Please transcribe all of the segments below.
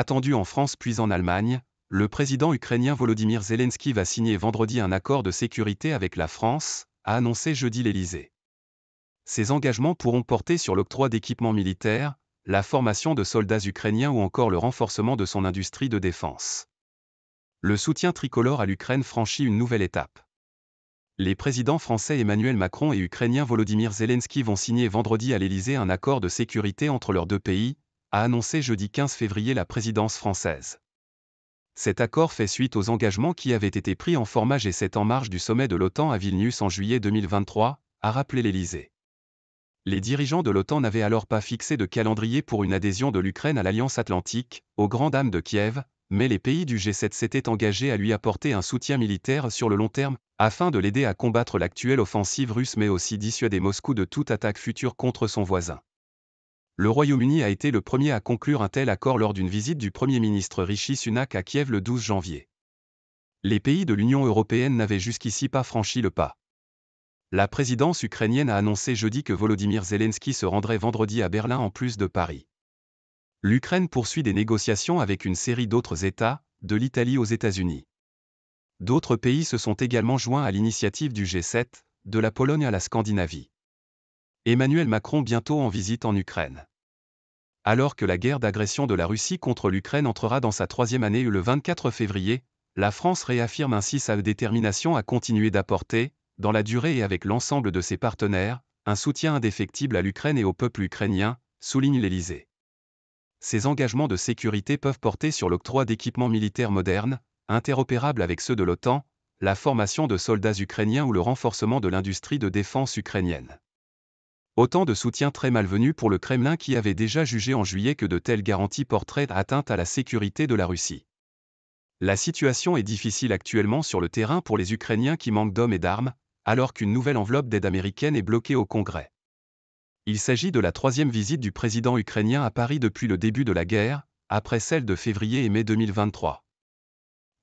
Attendu en France puis en Allemagne, le président ukrainien Volodymyr Zelensky va signer vendredi un accord de sécurité avec la France, a annoncé jeudi l'Élysée. Ces engagements pourront porter sur l'octroi d'équipements militaires, la formation de soldats ukrainiens ou encore le renforcement de son industrie de défense. Le soutien tricolore à l'Ukraine franchit une nouvelle étape. Les présidents français Emmanuel Macron et ukrainien Volodymyr Zelensky vont signer vendredi à l'Élysée un accord de sécurité entre leurs deux pays, a annoncé jeudi 15 février la présidence française. Cet accord fait suite aux engagements qui avaient été pris en format G7 en marge du sommet de l'OTAN à Vilnius en juillet 2023, a rappelé l'Élysée. Les dirigeants de l'OTAN n'avaient alors pas fixé de calendrier pour une adhésion de l'Ukraine à l'Alliance atlantique, aux grandes dames de Kiev, mais les pays du G7 s'étaient engagés à lui apporter un soutien militaire sur le long terme, afin de l'aider à combattre l'actuelle offensive russe mais aussi dissuader Moscou de toute attaque future contre son voisin le Royaume-Uni a été le premier à conclure un tel accord lors d'une visite du Premier ministre Rishi Sunak à Kiev le 12 janvier. Les pays de l'Union européenne n'avaient jusqu'ici pas franchi le pas. La présidence ukrainienne a annoncé jeudi que Volodymyr Zelensky se rendrait vendredi à Berlin en plus de Paris. L'Ukraine poursuit des négociations avec une série d'autres États, de l'Italie aux États-Unis. D'autres pays se sont également joints à l'initiative du G7, de la Pologne à la Scandinavie. Emmanuel Macron bientôt en visite en Ukraine alors que la guerre d'agression de la Russie contre l'Ukraine entrera dans sa troisième année le 24 février, la France réaffirme ainsi sa détermination à continuer d'apporter, dans la durée et avec l'ensemble de ses partenaires, un soutien indéfectible à l'Ukraine et au peuple ukrainien, souligne l'Élysée. Ces engagements de sécurité peuvent porter sur l'octroi d'équipements militaires modernes, interopérables avec ceux de l'OTAN, la formation de soldats ukrainiens ou le renforcement de l'industrie de défense ukrainienne. Autant de soutien très malvenu pour le Kremlin qui avait déjà jugé en juillet que de telles garanties porteraient atteinte à la sécurité de la Russie. La situation est difficile actuellement sur le terrain pour les Ukrainiens qui manquent d'hommes et d'armes, alors qu'une nouvelle enveloppe d'aide américaine est bloquée au Congrès. Il s'agit de la troisième visite du président ukrainien à Paris depuis le début de la guerre, après celle de février et mai 2023.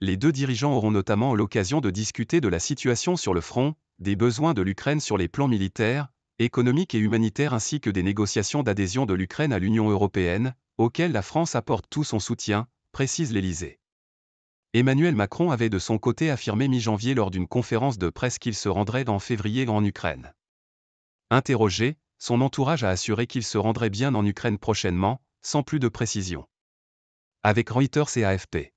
Les deux dirigeants auront notamment l'occasion de discuter de la situation sur le front, des besoins de l'Ukraine sur les plans militaires, économique et humanitaire ainsi que des négociations d'adhésion de l'Ukraine à l'Union européenne, auxquelles la France apporte tout son soutien, précise l'Élysée. Emmanuel Macron avait de son côté affirmé mi-janvier lors d'une conférence de presse qu'il se rendrait en février en Ukraine. Interrogé, son entourage a assuré qu'il se rendrait bien en Ukraine prochainement, sans plus de précision. Avec Reuters et AFP.